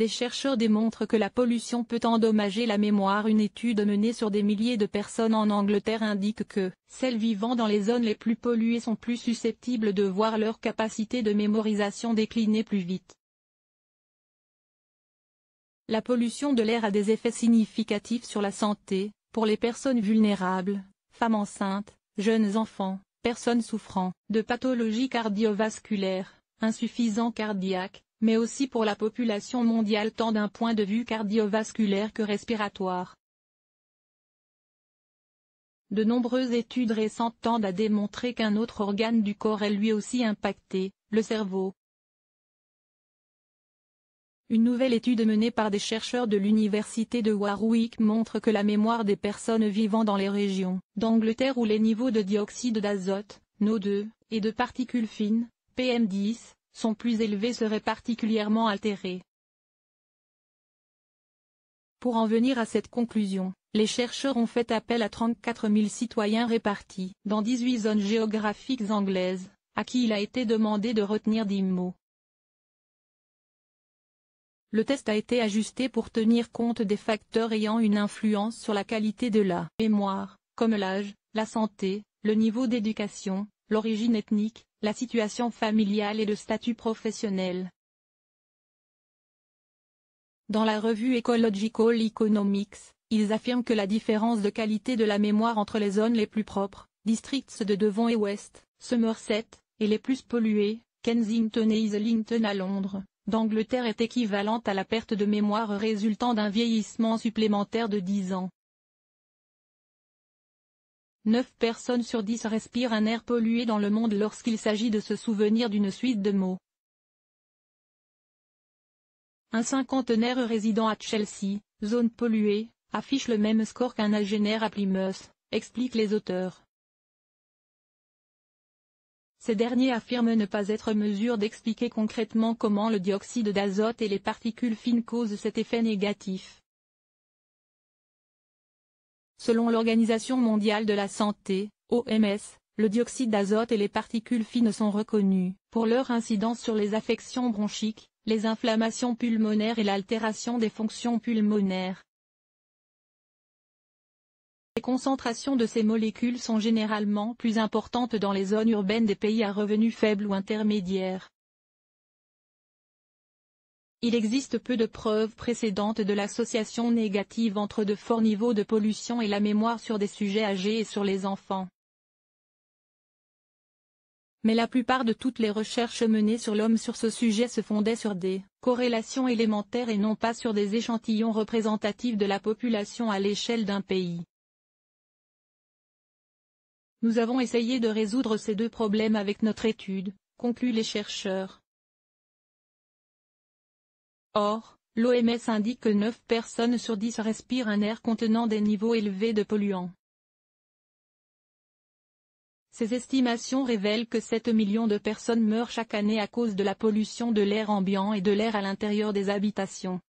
des chercheurs démontrent que la pollution peut endommager la mémoire. Une étude menée sur des milliers de personnes en Angleterre indique que, celles vivant dans les zones les plus polluées sont plus susceptibles de voir leur capacité de mémorisation décliner plus vite. La pollution de l'air a des effets significatifs sur la santé, pour les personnes vulnérables, femmes enceintes, jeunes enfants, personnes souffrant de pathologies cardiovasculaires, insuffisants cardiaques, mais aussi pour la population mondiale tant d'un point de vue cardiovasculaire que respiratoire. De nombreuses études récentes tendent à démontrer qu'un autre organe du corps est lui aussi impacté, le cerveau. Une nouvelle étude menée par des chercheurs de l'université de Warwick montre que la mémoire des personnes vivant dans les régions d'Angleterre où les niveaux de dioxyde d'azote, NO2, et de particules fines, PM10, son plus élevé serait particulièrement altéré. Pour en venir à cette conclusion, les chercheurs ont fait appel à 34 000 citoyens répartis dans 18 zones géographiques anglaises, à qui il a été demandé de retenir 10 mots. Le test a été ajusté pour tenir compte des facteurs ayant une influence sur la qualité de la mémoire, comme l'âge, la santé, le niveau d'éducation, l'origine ethnique, la situation familiale et le statut professionnel. Dans la revue Ecological Economics, ils affirment que la différence de qualité de la mémoire entre les zones les plus propres, districts de Devon et Ouest, Somerset, et les plus polluées, Kensington et Islington à Londres, d'Angleterre est équivalente à la perte de mémoire résultant d'un vieillissement supplémentaire de 10 ans. 9 personnes sur 10 respirent un air pollué dans le monde lorsqu'il s'agit de se souvenir d'une suite de mots. Un cinquantenaire résident à Chelsea, zone polluée, affiche le même score qu'un agénaire à Plymouth, expliquent les auteurs. Ces derniers affirment ne pas être en mesure d'expliquer concrètement comment le dioxyde d'azote et les particules fines causent cet effet négatif. Selon l'Organisation mondiale de la santé, OMS, le dioxyde d'azote et les particules fines sont reconnues pour leur incidence sur les affections bronchiques, les inflammations pulmonaires et l'altération des fonctions pulmonaires. Les concentrations de ces molécules sont généralement plus importantes dans les zones urbaines des pays à revenus faibles ou intermédiaires. Il existe peu de preuves précédentes de l'association négative entre de forts niveaux de pollution et la mémoire sur des sujets âgés et sur les enfants. Mais la plupart de toutes les recherches menées sur l'homme sur ce sujet se fondaient sur des corrélations élémentaires et non pas sur des échantillons représentatifs de la population à l'échelle d'un pays. Nous avons essayé de résoudre ces deux problèmes avec notre étude, concluent les chercheurs. Or, l'OMS indique que 9 personnes sur 10 respirent un air contenant des niveaux élevés de polluants. Ces estimations révèlent que 7 millions de personnes meurent chaque année à cause de la pollution de l'air ambiant et de l'air à l'intérieur des habitations.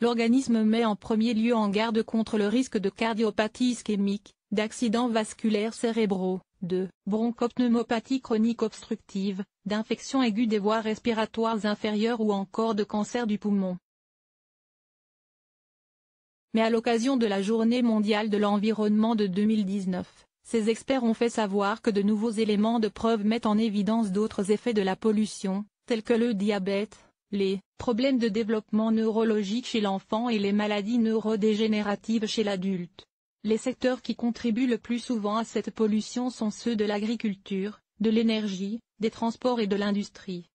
L'organisme met en premier lieu en garde contre le risque de cardiopathie ischémique, d'accidents vasculaires cérébraux, de bronchopneumopathie chronique obstructive, d'infections aiguës des voies respiratoires inférieures ou encore de cancer du poumon. Mais à l'occasion de la Journée mondiale de l'environnement de 2019, ces experts ont fait savoir que de nouveaux éléments de preuve mettent en évidence d'autres effets de la pollution, tels que le diabète, les problèmes de développement neurologique chez l'enfant et les maladies neurodégénératives chez l'adulte. Les secteurs qui contribuent le plus souvent à cette pollution sont ceux de l'agriculture, de l'énergie, des transports et de l'industrie.